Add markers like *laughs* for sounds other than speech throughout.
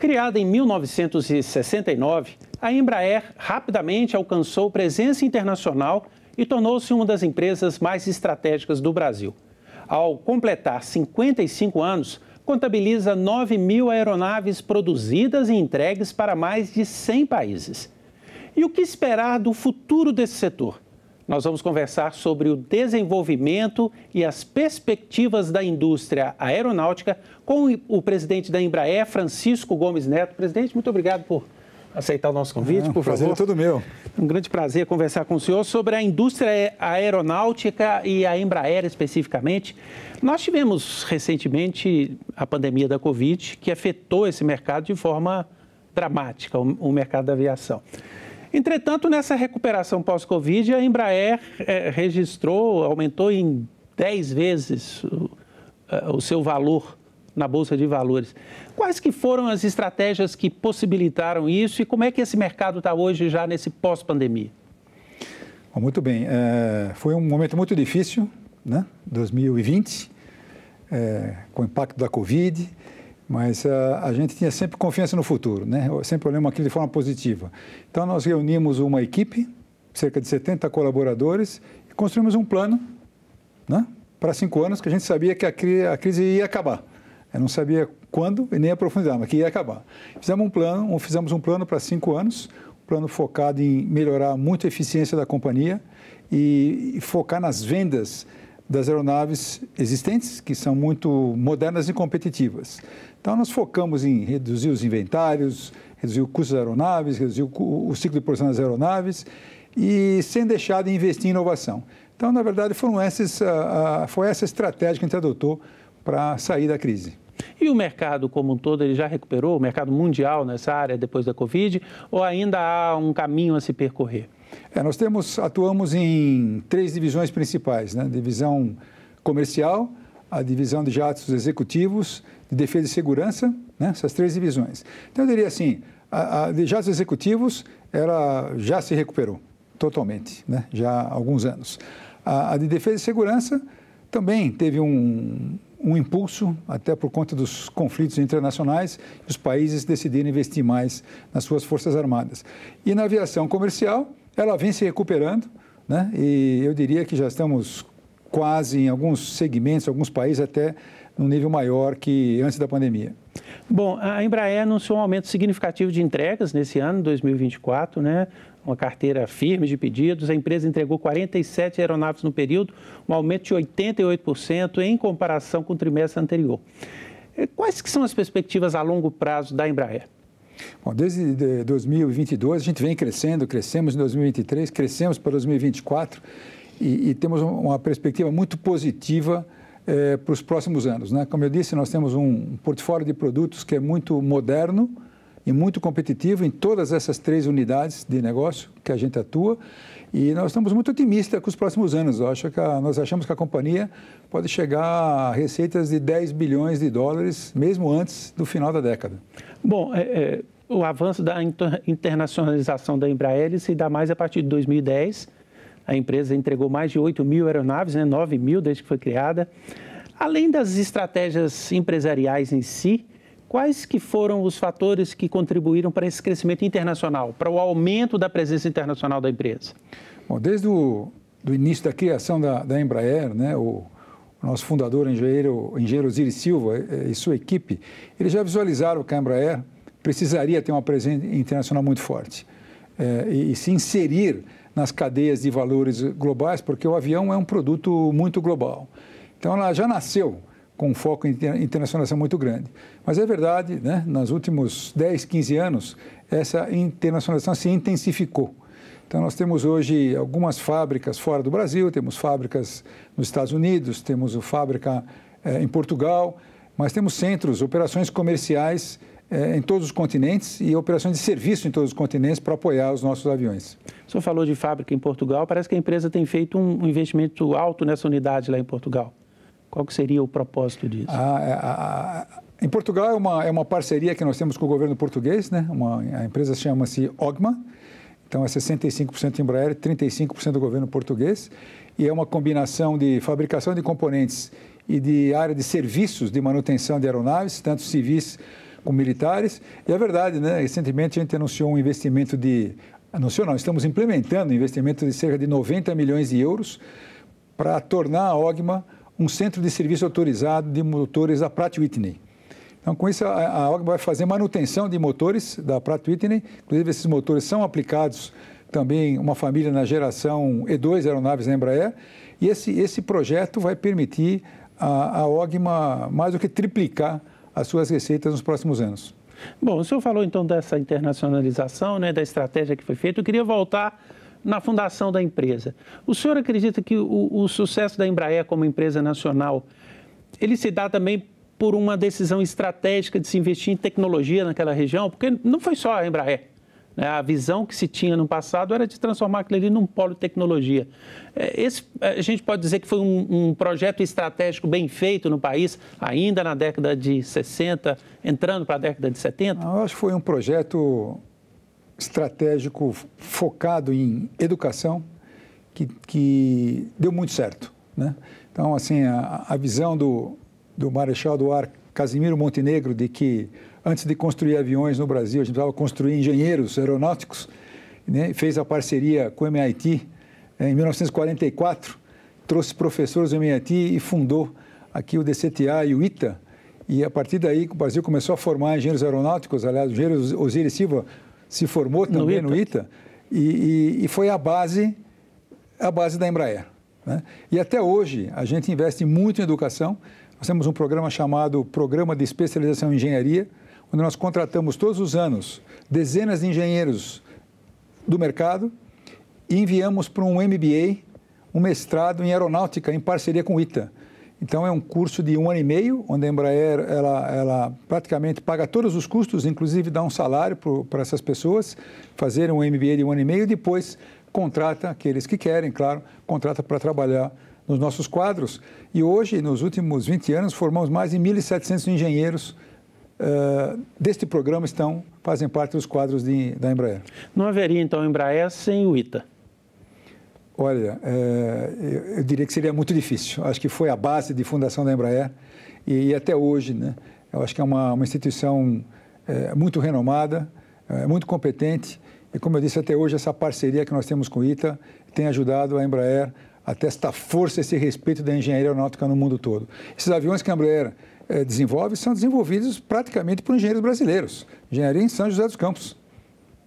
Criada em 1969, a Embraer rapidamente alcançou presença internacional e tornou-se uma das empresas mais estratégicas do Brasil. Ao completar 55 anos, contabiliza 9 mil aeronaves produzidas e entregues para mais de 100 países. E o que esperar do futuro desse setor? Nós vamos conversar sobre o desenvolvimento e as perspectivas da indústria aeronáutica com o presidente da Embraer, Francisco Gomes Neto. Presidente, muito obrigado por aceitar o nosso convite, ah, por prazer favor. Prazer é todo meu. Um grande prazer conversar com o senhor sobre a indústria aeronáutica e a Embraer especificamente. Nós tivemos recentemente a pandemia da Covid, que afetou esse mercado de forma dramática, o mercado da aviação. Entretanto, nessa recuperação pós-Covid, a Embraer é, registrou, aumentou em 10 vezes o, é, o seu valor na Bolsa de Valores. Quais que foram as estratégias que possibilitaram isso e como é que esse mercado está hoje já nesse pós-pandemia? Muito bem, é, foi um momento muito difícil, né? 2020, é, com o impacto da Covid, mas a, ah, a gente tinha sempre confiança no futuro, né? sempre olhamos aquilo de forma positiva. Então, nós reunimos uma equipe, cerca de 70 colaboradores, e construímos um plano né? para cinco anos, que a gente sabia que a, cri, a crise ia acabar. Eu não sabia quando e nem a profundidade, mas que ia acabar. Fizemos um plano, fizemos um plano para cinco anos, um plano focado em melhorar muito a eficiência da companhia e, e focar nas vendas das aeronaves existentes, que são muito modernas e competitivas. Então, nós focamos em reduzir os inventários, reduzir o custo das aeronaves, reduzir o ciclo de produção das aeronaves e sem deixar de investir em inovação. Então, na verdade, foram essas, ah, ah, foi essa estratégia que a gente adotou para sair da crise. E o mercado como um todo, ele já recuperou, o mercado mundial nessa área depois da Covid, ou ainda há um caminho a se percorrer? É, nós temos, atuamos em três divisões principais, né? Divisão comercial, a divisão de jatos executivos, de defesa e segurança, né? essas três divisões. Então, eu diria assim, a, a de jatos executivos, ela já se recuperou totalmente, né? já há alguns anos. A, a de defesa e segurança também teve um, um impulso, até por conta dos conflitos internacionais, os países decidiram investir mais nas suas forças armadas. E na aviação comercial, ela vem se recuperando, né? E eu diria que já estamos quase em alguns segmentos, alguns países até num nível maior que antes da pandemia. Bom, a Embraer anunciou um aumento significativo de entregas nesse ano, 2024, né? Uma carteira firme de pedidos. A empresa entregou 47 aeronaves no período, um aumento de 88% em comparação com o trimestre anterior. Eh, quais que são as perspectivas a longo prazo da Embraer? Bom, desde 2022 eh, a gente vem crescendo, crescemos em 2023, crescemos para 2024 e, e temos uma perspectiva muito positiva eh, para os próximos anos. Né? Como eu disse, nós temos um portfólio de produtos que é muito moderno, e muito competitivo em todas essas três unidades de negócio que a gente atua. E nós estamos muito otimistas com os próximos anos. Eu acho que a, nós achamos que a companhia pode chegar a receitas de 10 bilhões de dólares, mesmo antes do final da década. Bom, é, é, o avanço da internacionalização da Embraer se dá mais a partir de 2010. A empresa entregou mais de 8 mil aeronaves, né, 9 mil desde que foi criada. Além das estratégias empresariais em si, Quais que foram os fatores que contribuíram para esse crescimento internacional, para o aumento da presença internacional da empresa? Bom, desde o do início da criação da, da Embraer, né, o, o nosso fundador, engenheiro, engenheiro Osiris Silva e sua equipe, eles já visualizaram que a Embraer precisaria ter uma presença internacional muito forte é, e, e se inserir nas cadeias de valores globais, porque o avião é um produto muito global. Então, ela já nasceu com um foco em internacionalização é muito grande. Mas é verdade, né? nos últimos 10, 15 anos, essa internacionalização se intensificou. Então, nós temos hoje algumas fábricas fora do Brasil, temos fábricas nos Estados Unidos, temos fábrica eh, em Portugal, mas temos centros, operações comerciais eh, em todos os continentes e operações de serviço em todos os continentes para apoiar os nossos aviões. O senhor falou de fábrica em Portugal, parece que a empresa tem feito um investimento alto nessa unidade lá em Portugal. Qual que seria o propósito disso? Ah, é, a, a, em Portugal é uma, é uma parceria que nós temos com o governo português, né? Uma, a empresa chama-se Ogma, então é 65% Embraer, 35% do governo português, e é uma combinação de fabricação de componentes e de área de serviços de manutenção de aeronaves, tanto civis como militares. E é verdade, né? recentemente a gente anunciou um investimento de. Anunciou não, estamos implementando um investimento de cerca de 90 milhões de euros para tornar a OGMA um centro de serviço autorizado de motores da Pratt Whitney. Então, com isso, a, Ogma vai fazer manutenção de motores da Pratt Whitney. Inclusive, esses motores são aplicados também, uma família na geração E2 aeronaves da Embraer. E esse, esse projeto vai permitir a, a OGMA mais do que triplicar as suas receitas nos próximos anos. Bom, o senhor falou então dessa internacionalização, né, da estratégia que foi feita. Eu queria voltar na fundação da empresa. O senhor acredita que o, o sucesso da Embraer como empresa nacional, ele se dá também por uma decisão estratégica de se investir em tecnologia naquela região? Porque não foi só a Embraer. Né? A visão que se tinha no passado era de transformar aquilo ali num polo de tecnologia. É, esse, é, a gente pode dizer que foi um, um projeto estratégico bem feito no país, ainda na década de 60, entrando para a década de 70? Eu acho que foi um projeto estratégico focado em educação que, que deu muito certo. Né? Então, assim, a, a visão do, do Marechal do Ar Casimiro Montenegro de que antes de construir aviões no Brasil, a gente precisava construir engenheiros aeronáuticos, né? fez a parceria com o MIT eh, em 1944, trouxe professores do MIT e fundou aqui o DCTA e o ITA. E a partir daí o Brasil começou a formar engenheiros aeronáuticos, aliás, o engenheiro Osiris Silva se formou também no, no ITA, e, e, e, foi a base, a base da Embraer. Né? E até hoje a gente investe muito em educação. Nós temos um programa chamado Programa de Especialização em Engenharia, onde nós contratamos todos os anos dezenas de engenheiros do mercado e enviamos para um MBA, um mestrado em aeronáutica em parceria com o ITA. Então é um curso de um ano e meio, onde a Embraer ela, ela praticamente paga todos os custos, inclusive dá um salário para essas pessoas fazerem um MBA de um ano e meio e depois contrata aqueles que querem, claro, contrata para trabalhar nos nossos quadros. E hoje, nos últimos 20 anos, formamos mais de 1.700 engenheiros Uh, deste programa estão, fazem parte dos quadros de, da Embraer. Não haveria, então, Embraer sem o ITA? Olha, é, eu diria que seria muito difícil. Acho que foi a base de fundação da Embraer e, até hoje, né? Eu acho que é uma, uma instituição é, muito renomada, é, muito competente e, como eu disse até hoje, essa parceria que nós temos com o ITA tem ajudado a Embraer a ter esta força, esse respeito da engenharia aeronáutica no mundo todo. Esses aviões que a Embraer é, desenvolve são desenvolvidos praticamente por engenheiros brasileiros. Engenharia em São José dos Campos.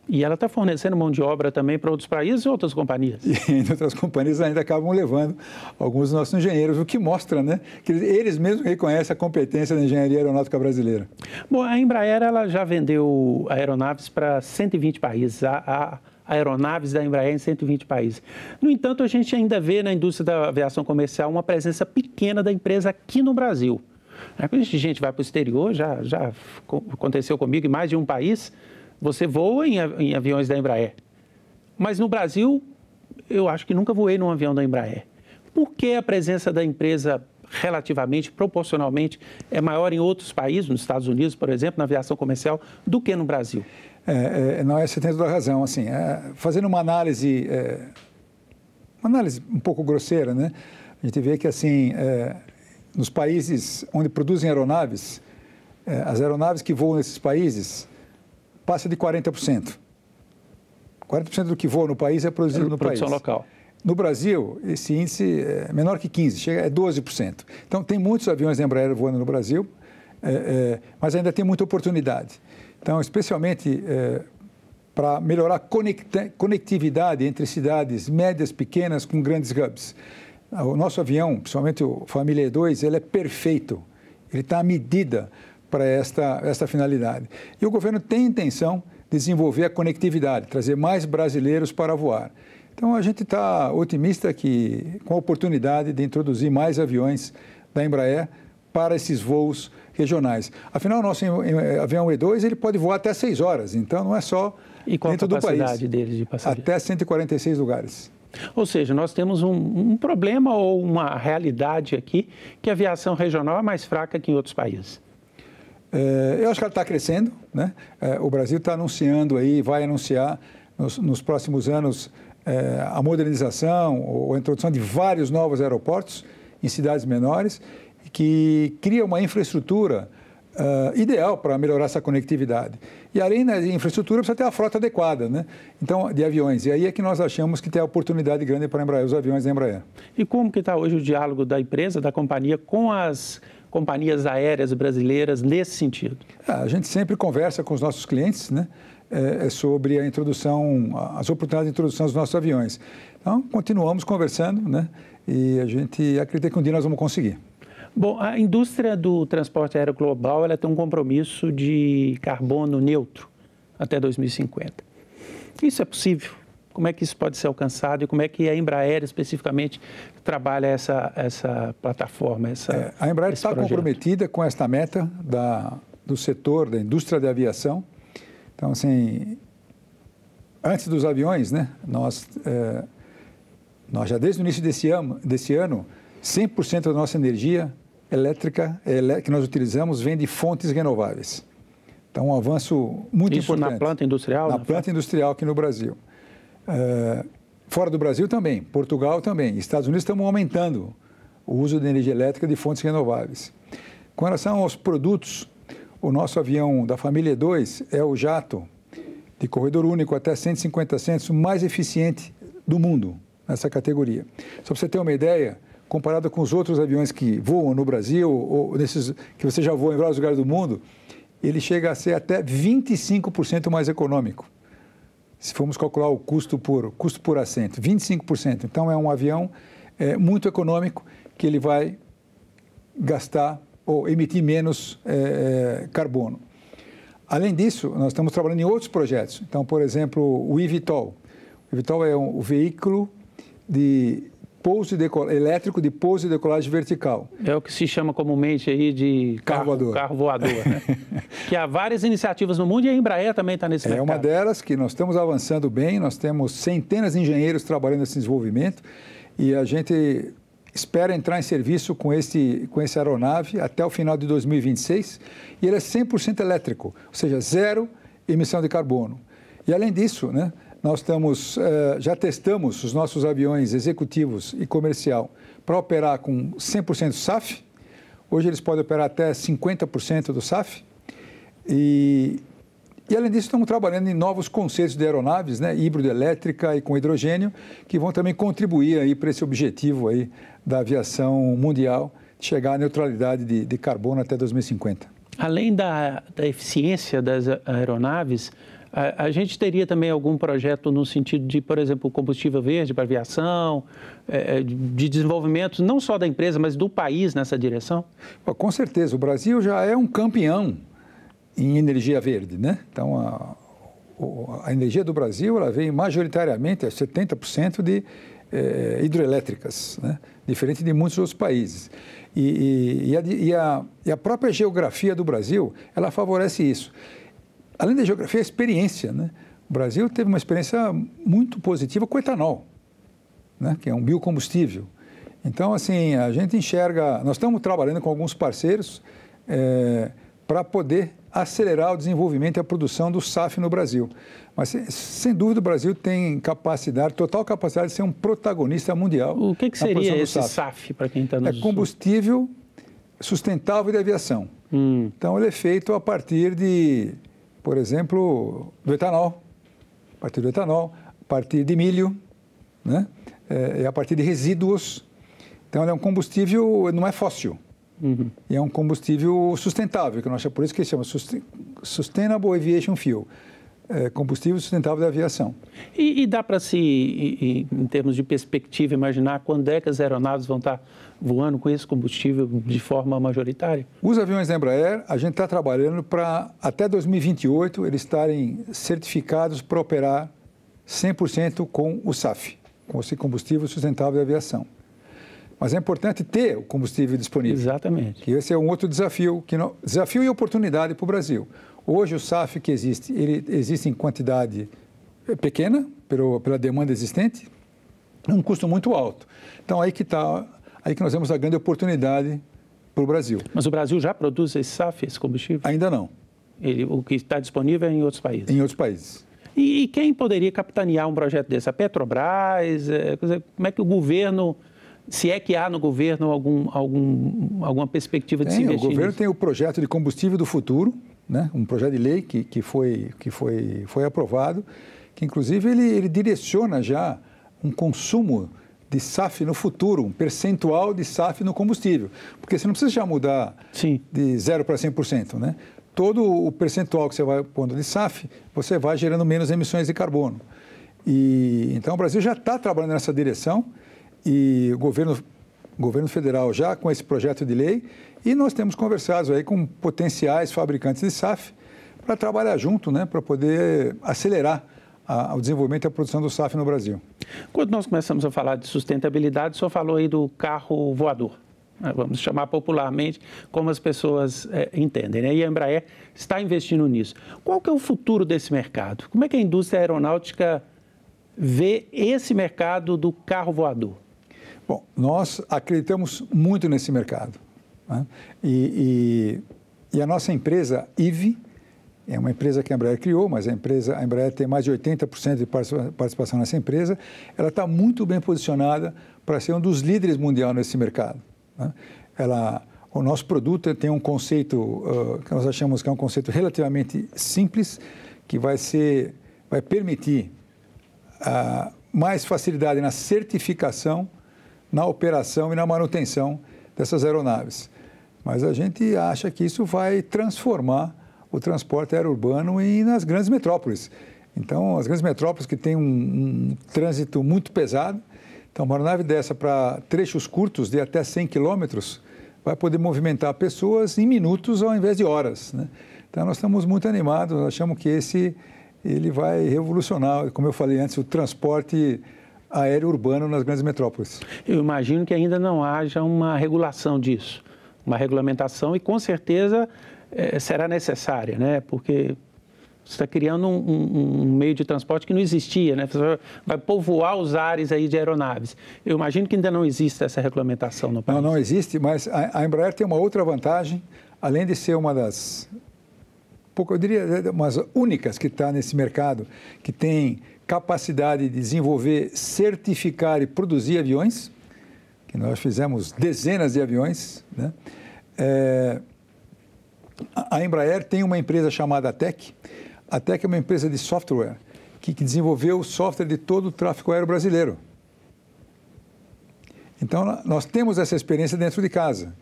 E ela está fornecendo mão de obra também para outros países e outras companhias. *laughs* E outras companhias ainda acabam levando alguns dos nossos engenheiros, o que mostra né, que eles mesmos reconhecem a competência da engenharia aeronáutica brasileira. Bom, a Embraer ela já vendeu aeronaves para 120 países. A, a aeronaves da Embraer em 120 países. No entanto, a gente ainda vê na indústria da aviação comercial uma presença pequena da empresa aqui no Brasil. É, quando a gente vai para o exterior, já, já aconteceu comigo em mais de um país, você voa em, em aviões da Embraer. Mas no Brasil, eu acho que nunca voei num avião da Embraer. Por que a presença da empresa relativamente, proporcionalmente, é maior em outros países, nos Estados Unidos, por exemplo, na aviação comercial, do que no Brasil? É, é, não é, você tem toda a razão. Assim, é, fazendo uma análise, é, uma análise um pouco grosseira, né? A gente vê que assim, é, nos países onde produzem aeronaves, é, as aeronaves que voam nesses países passa de 40%. 40% do que voa no país é produzido é no produção país. local. No Brasil, esse índice é menor que 15%, chega, é 12%. Então, tem muitos aviões da Embraer voando no Brasil, é, é, mas ainda tem muita oportunidade. Então, especialmente é, para melhorar a conectividade entre cidades médias, pequenas, com grandes hubs. O nosso avião, principalmente o Família 2, ele é perfeito. Ele está à medida para esta, esta finalidade. E o governo tem intenção de desenvolver a conectividade, trazer mais brasileiros para voar. Então a gente está otimista que com a oportunidade de introduzir mais aviões da Embraer para esses voos regionais. Afinal, o nosso avião E2 ele pode voar até 6 horas, então não é só e qual dentro a capacidade do país. Deles de passagem? Até 146 lugares. Ou seja, nós temos um, um, problema ou uma realidade aqui que a aviação regional é mais fraca que em outros países. É, eu acho que ela está crescendo, né? É, o Brasil está anunciando aí, vai anunciar nos, nos próximos anos é, a modernização ou a introdução de vários novos aeroportos em cidades menores, que cria uma infraestrutura uh, ideal para melhorar essa conectividade. E além da infraestrutura, precisa ter a frota adequada, né? Então, de aviões. E aí é que nós achamos que tem a oportunidade grande para a Embraer, os aviões da Embraer. E como que está hoje o diálogo da empresa, da companhia, com as companhias aéreas brasileiras nesse sentido? É, a gente sempre conversa com os nossos clientes, né? É, é sobre a introdução, as oportunidades de introdução dos nossos aviões. Então, continuamos conversando, né? E a gente acredita que um dia nós vamos conseguir. Bom, a indústria do transporte aéreo global ela tem um compromisso de carbono neutro até 2050. Isso é possível? como é que isso pode ser alcançado e como é que a Embraer especificamente trabalha essa, essa plataforma? Essa, é, a Embraer está projeto. comprometida com esta meta da, do setor da indústria da aviação. Então, assim, antes dos aviões, né, nós, é, nós já desde o início desse ano, desse ano 100% da nossa energia elétrica que nós utilizamos vem de fontes renováveis. Então, um avanço muito Isso importante. Isso na planta industrial? Na né? planta industrial aqui no Brasil. É, fora do Brasil também, Portugal também, Estados Unidos estamos aumentando o uso de energia elétrica de fontes renováveis. Com relação aos produtos, o nosso avião da família 2 é o jato de corredor único até 150 centos mais eficiente do mundo nessa categoria. Só para você ter uma ideia, comparado com os outros aviões que voam no Brasil ou que você já voou em vários lugares do mundo, ele chega a ser até 25% mais econômico se formos calcular o custo por, custo por assento, 25%. Então, é um avião é, muito econômico que ele vai gastar ou emitir menos é, é, carbono. Além disso, nós estamos trabalhando em outros projetos. Então, por exemplo, o eVTOL. O eVTOL é um, o veículo de pouso e elétrico de pouso e decolagem vertical. É o que se chama comumente aí de carro, carro voador. Carro voador né? *laughs* que há várias iniciativas no mundo e a Embraer também está nesse é mercado. É uma delas que nós estamos avançando bem, nós temos centenas de engenheiros trabalhando nesse desenvolvimento e a gente espera entrar em serviço com esse com essa aeronave até o final de 2026 e ele é 100% elétrico, ou seja, zero emissão de carbono. E além disso, né, nós estamos, eh, já testamos os nossos aviões executivos e comercial para operar com 100% SAF. Hoje eles podem operar até 50% do SAF. E, e, além disso, estamos trabalhando em novos conceitos de aeronaves, né, híbrido-elétrica e com hidrogênio, que vão também contribuir aí para esse objetivo aí da aviação mundial, chegar à neutralidade de, de carbono até 2050 além da, da eficiência das aeronaves, a, a, gente teria também algum projeto no sentido de, por exemplo, combustível verde para aviação, é, é de desenvolvimento não só da empresa, mas do país nessa direção? Com certeza. O Brasil já é um campeão em energia verde, né? Então, a, a energia do Brasil ela vem majoritariamente, é 70% de eh, hidroelétricas, né? diferente de muitos outros países. E, e, e, a, e, a, e a própria geografia do Brasil, ela favorece isso. Além da geografia, a experiência. Né? O Brasil teve uma experiência muito positiva com o etanol, né? que é um biocombustível. Então, assim, a gente enxerga... Nós estamos trabalhando com alguns parceiros é, para poder acelerar o desenvolvimento e a produção do SAF no Brasil. Mas, sem dúvida, o Brasil tem capacidade, total capacidade de ser um protagonista mundial. O que, que seria esse SAF, SAF para quem está no É combustível sustentável de aviação. Hum. Então, ele é feito a partir de, por exemplo, do etanol, a partir do etanol, a partir de milho, né? é, a partir de resíduos. Então, ele é um combustível, não é fóssil. Uhum. E é um combustível sustentável, que nós é por isso que chama Sustainable Aviation Fuel. É, combustível sustentável da aviação. E, e dá para se, e, e, em termos de perspectiva, imaginar quando é que as aeronaves vão estar tá voando com esse combustível de forma majoritária? Os aviões da Embraer, a gente está trabalhando para, até 2028, eles estarem certificados para operar 100% com o SAF, com esse combustível sustentável da aviação. Mas é importante ter o combustível disponível. Exatamente. Que esse é um outro desafio, que não, desafio e oportunidade para o Brasil. Hoje o SAF que existe, ele existe em quantidade pequena, pelo, pela demanda existente, um custo muito alto. Então aí que está, aí que nós temos a grande oportunidade para o Brasil. Mas o Brasil já produz esse SAF, esse combustível? Ainda não. Ele, o que está disponível é em outros países? Em outros países. E, e quem poderia capitanear um projeto desse? A Petrobras? É, como é que o governo se é que há no governo algum, algum, alguma perspectiva de tem, se investir. O governo nisso. tem o projeto de combustível do futuro, né? um projeto de lei que, que, foi, que foi, foi aprovado, que inclusive ele, ele direciona já um consumo de SAF no futuro, um percentual de SAF no combustível. Porque você não precisa já mudar Sim. de 0 para 100%, né? Todo o percentual que você vai pondo de SAF, você vai gerando menos emissões de carbono. E então o Brasil já está trabalhando nessa direção e o governo, governo federal já com esse projeto de lei e nós temos conversado aí com potenciais fabricantes de SAF para trabalhar junto, né, para poder acelerar a, o desenvolvimento e a produção do SAF no Brasil. Quando nós começamos a falar de sustentabilidade, só falou aí do carro voador né, vamos chamar popularmente, como as pessoas é, entendem. Né? E a Embraer está investindo nisso. Qual que é o futuro desse mercado? Como é que a indústria aeronáutica vê esse mercado do carro voador? Bom, nós acreditamos muito nesse mercado. Né? E, e, e, a nossa empresa, IVE, é uma empresa que a Embraer criou, mas a empresa, a Embraer tem mais de 80% de participação nessa empresa. Ela está muito bem posicionada para ser um dos líderes mundial nesse mercado. Né? Ela, o nosso produto tem um conceito uh, que nós achamos que é um conceito relativamente simples, que vai ser, vai permitir uh, mais facilidade na certificação na operação e na manutenção dessas aeronaves. Mas a gente acha que isso vai transformar o transporte urbano e nas grandes metrópoles. Então, as grandes metrópoles que têm um, um trânsito muito pesado, então uma aeronave dessa para trechos curtos de até 100 quilômetros vai poder movimentar pessoas em minutos ao invés de horas. Né? Então, nós estamos muito animados, achamos que esse ele vai revolucionar, como eu falei antes, o transporte aéreo urbano nas grandes metrópoles. Eu imagino que ainda não haja uma regulação disso, uma regulamentação, e com certeza é, será necessária, né? porque você está criando um, um, um, meio de transporte que não existia, né? Você vai povoar os ares aí de aeronaves. Eu imagino que ainda não existe essa regulamentação no país. Não, não existe, mas a, a Embraer tem uma outra vantagem, além de ser uma das, pouco, eu diria, umas únicas que está nesse mercado, que tem capacidade de desenvolver, certificar e produzir aviões, que nós fizemos dezenas de aviões. Né? É, a Embraer tem uma empresa chamada ATEC. A ATEC é uma empresa de software que, que desenvolveu o software de todo o tráfego aéreo brasileiro. Então, nós temos essa experiência dentro de casa.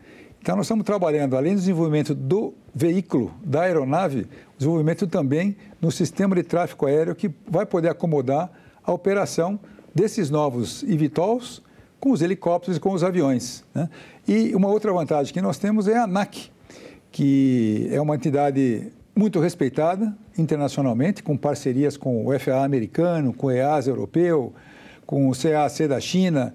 Então, nós estamos trabalhando, além do desenvolvimento do veículo, da aeronave, desenvolvimento também no sistema de tráfego aéreo que vai poder acomodar a operação desses novos eVTOLs com os helicópteros e com os aviões. Né? E uma outra vantagem que nós temos é a ANAC, que é uma entidade muito respeitada internacionalmente, com parcerias com o FAA americano, com o EASA europeu, com o CAC da China,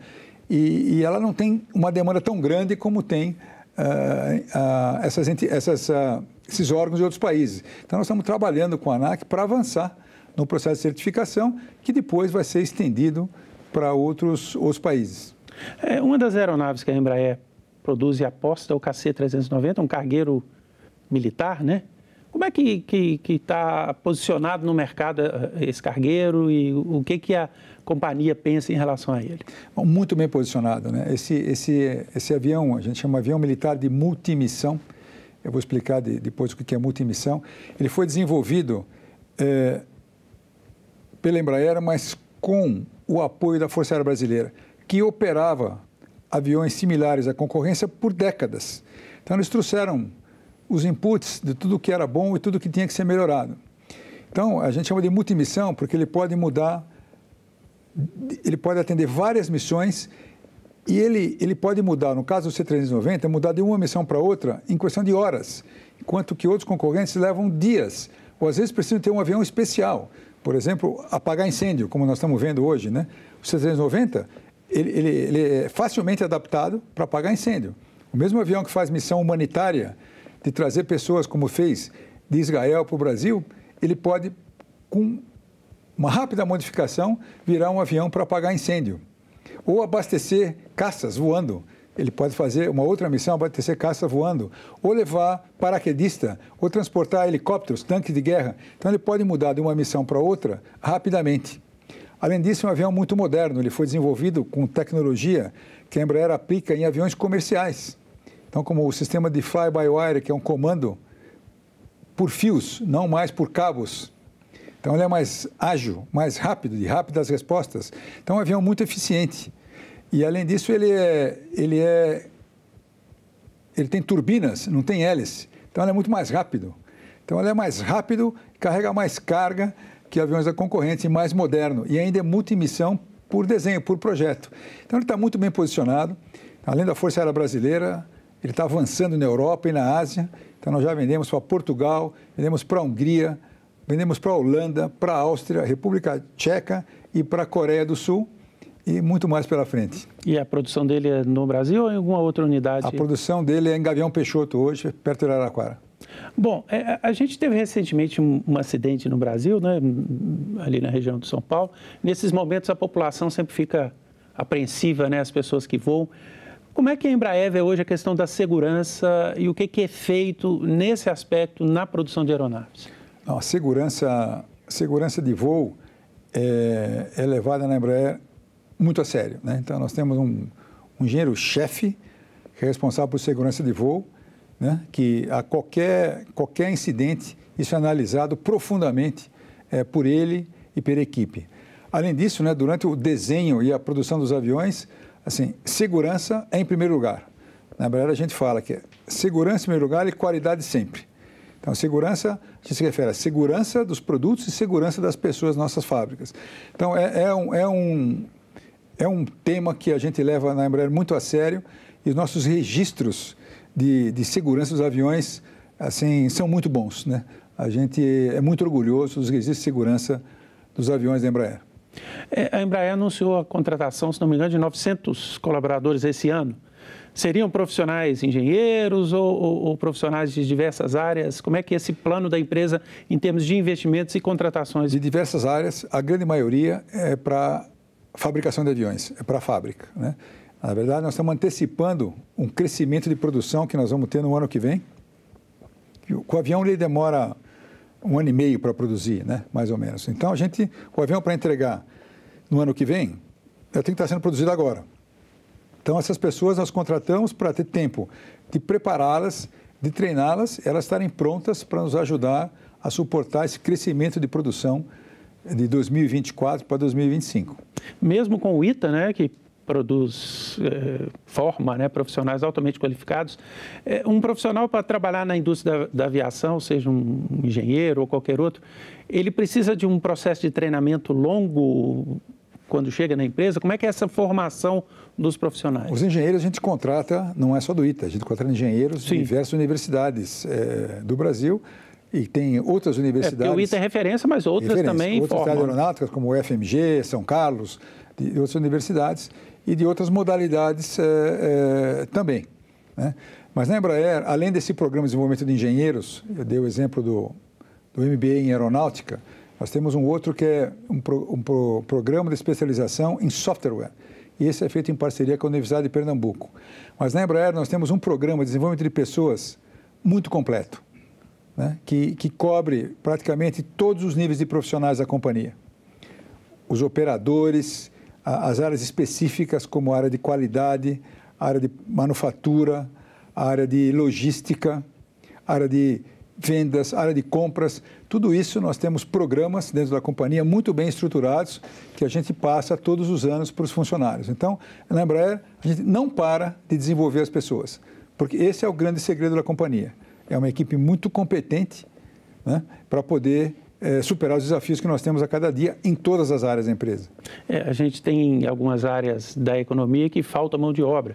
e, e ela não tem uma demanda tão grande como tem ah, ah, essas, essas, uh, esses órgãos de outros países. Então, nós estamos trabalhando com a ANAC para avançar no processo de certificação, que depois vai ser estendido para outros, outros países. É, uma das aeronaves que a Embraer produz e aposta é o KC-390, um cargueiro militar, né? Como é que está que, que tá posicionado no mercado eh, esse cargueiro e o que, que a companhia pensa em relação a ele? Bom, muito bem posicionado. Né? Esse, esse, esse avião, a gente chama avião militar de multimissão, eu vou explicar de, depois o que é multimissão, ele foi desenvolvido é, pela Embraer, mas com o apoio da Força Aérea Brasileira, que operava aviões similares à concorrência por décadas. Então, eles trouxeram os inputs de tudo que era bom e tudo que tinha que ser melhorado. Então, a gente chama de multimissão porque ele pode mudar, ele pode atender várias missões e ele, ele pode mudar, no caso do C390, mudar de uma missão para outra em questão de horas, enquanto que outros concorrentes levam dias, ou às vezes precisam ter um avião especial, por exemplo, apagar incêndio, como nós estamos vendo hoje, né? O C390, ele, ele, ele é facilmente adaptado para apagar incêndio. O mesmo avião que faz missão humanitária de trazer pessoas, como fez de Israel para o Brasil, ele pode, com uma rápida modificação, virar um avião para apagar incêndio. Ou abastecer caças voando. Ele pode fazer uma outra missão, abastecer caça voando. Ou levar paraquedista, ou transportar helicópteros, tanques de guerra. Então, ele pode mudar de uma missão para outra rapidamente. Além disso, é um avião muito moderno. Ele foi desenvolvido com tecnologia que a Embraer aplica em aviões comerciais. Então, como o sistema de fly-by-wire, que é um comando por fios, não mais por cabos. Então, ele é mais ágil, mais rápido, de rápidas respostas. Então, é um avião muito eficiente. E, além disso, ele é, ele é, ele tem turbinas, não tem hélice. Então, ele é muito mais rápido. Então, ele é mais rápido, carrega mais carga que aviões da concorrente, mais moderno. E ainda é multimissão por desenho, por projeto. Então, ele está muito bem posicionado. Além da Força Aérea Brasileira, ele está avançando na Europa e na Ásia. Então, nós já vendemos para Portugal, vendemos para a Hungria, vendemos para a Holanda, para a Áustria, República Tcheca e para a Coreia do Sul e muito mais pela frente. E a produção dele é no Brasil ou em alguma outra unidade? A produção dele é em Gavião Peixoto hoje, perto de Araraquara. Bom, é, a gente teve recentemente um acidente no Brasil, né, ali na região de São Paulo. Nesses momentos a população sempre fica apreensiva, né, as pessoas que voam. Como é que a Embraer vê hoje a questão da segurança e o que, que é feito nesse aspecto na produção de aeronaves? Não, a segurança, segurança de voo é, é, levada na Embraer muito a sério. Né? Então, nós temos um, um engenheiro-chefe é responsável por segurança de voo, né? que a qualquer, qualquer incidente, isso é analisado profundamente é, por ele e pela equipe. Além disso, né, durante o desenho e a produção dos aviões, assim, segurança é em primeiro lugar. Na verdade, a gente fala que é segurança em primeiro lugar e qualidade sempre. Então, segurança, a gente se refere à segurança dos produtos e segurança das pessoas nossas fábricas. Então, é, é, um, é, um, é um tema que a gente leva na Embraer muito a sério e os nossos registros de, de segurança dos aviões, assim, são muito bons, né? A gente é muito orgulhoso dos registros de segurança dos aviões da Embraer. É, a Embraer anunciou a contratação, se não me engano, de 900 colaboradores esse ano. Seriam profissionais engenheiros ou, ou, ou, profissionais de diversas áreas? Como é que é esse plano da empresa em termos de investimentos e contratações? De diversas áreas, a grande maioria é para fabricação de aviões, é para a fábrica. Né? Na verdade, nós estamos antecipando um crescimento de produção que nós vamos ter no ano que vem. O avião ele demora um ano e meio para produzir, né? mais ou menos. Então, a gente, o avião para entregar no ano que vem, tem é que estar tá sendo produzido agora. Então, essas pessoas nós contratamos para ter tempo de prepará-las, de treiná-las, elas estarem prontas para nos ajudar a suportar esse crescimento de produção de 2024 para 2025. Mesmo com o ITA, né, que produz, eh, forma né, profissionais altamente qualificados. Eh, um profissional para trabalhar na indústria da, da, aviação, seja um engenheiro ou qualquer outro, ele precisa de um processo de treinamento longo quando chega na empresa. Como é que é essa formação dos profissionais? Os engenheiros a gente contrata, não é só do ITA, a gente contrata engenheiros Sim. de diversas universidades eh, do Brasil e tem outras universidades. É, o ITA é referência, mas outras referência. também. Outras formam. aeronáuticas, como o FMG, São Carlos, de outras universidades e de outras modalidades é, é, também. Né? Mas na Embraer, além desse programa de desenvolvimento de engenheiros, eu dei o exemplo do, do MBA em aeronáutica, nós temos um outro que é um, pro, um pro, programa de especialização em software. E esse é feito em parceria com a Universidade de Pernambuco. Mas na Embraer nós temos um programa de desenvolvimento de pessoas muito completo, né? que, que cobre praticamente todos os níveis de profissionais da companhia. Os operadores, as áreas específicas, como a área de qualidade, a área de manufatura, a área de logística, a área de vendas, área de compras, tudo isso nós temos programas dentro da companhia muito bem estruturados que a gente passa todos os anos para os funcionários. Então, na Embraer, a gente não para de desenvolver as pessoas, porque esse é o grande segredo da companhia. É uma equipe muito competente né, para poder é, superar os desafios que nós temos a cada dia em todas as áreas da empresa. É, a gente tem algumas áreas da economia que falta mão de obra.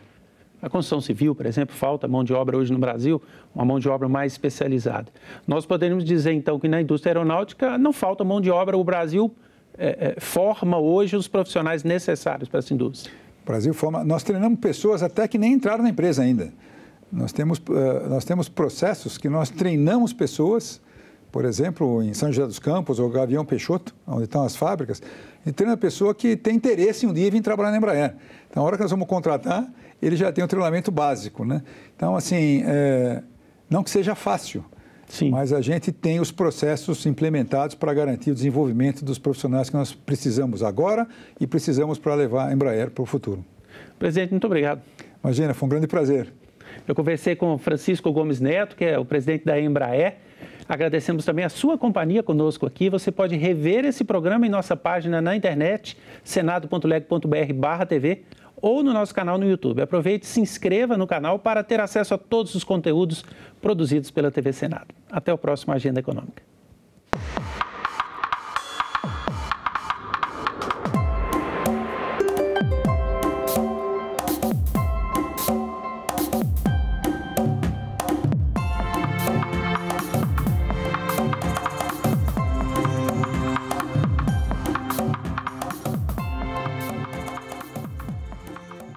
A construção civil, por exemplo, falta mão de obra hoje no Brasil, uma mão de obra mais especializada. Nós poderíamos dizer, então, que na indústria aeronáutica não falta mão de obra, o Brasil é, é forma hoje os profissionais necessários para essa indústria. O Brasil forma. Nós treinamos pessoas até que nem entraram na empresa ainda. Nós temos, eh, nós temos processos que nós treinamos pessoas por exemplo, em São José dos Campos ou Gavião Peixoto, onde estão as fábricas, e treina a pessoa que tem interesse um dia vir trabalhar na Embraer. Então, a hora que nós vamos contratar, ele já tem um treinamento básico, né? Então, assim, é... não que seja fácil, Sim. mas a gente tem os processos implementados para garantir o desenvolvimento dos profissionais que nós precisamos agora e precisamos para levar a Embraer para o futuro. Presidente, muito obrigado. Imagina, foi um grande prazer. Eu conversei com Francisco Gomes Neto, que é o presidente da Embraer, Agradecemos também a sua companhia conosco aqui. Você pode rever esse programa em nossa página na internet, senado.leg.br/tv ou no nosso canal no YouTube. Aproveite e se inscreva no canal para ter acesso a todos os conteúdos produzidos pela TV Senado. Até o próximo Agenda Econômica.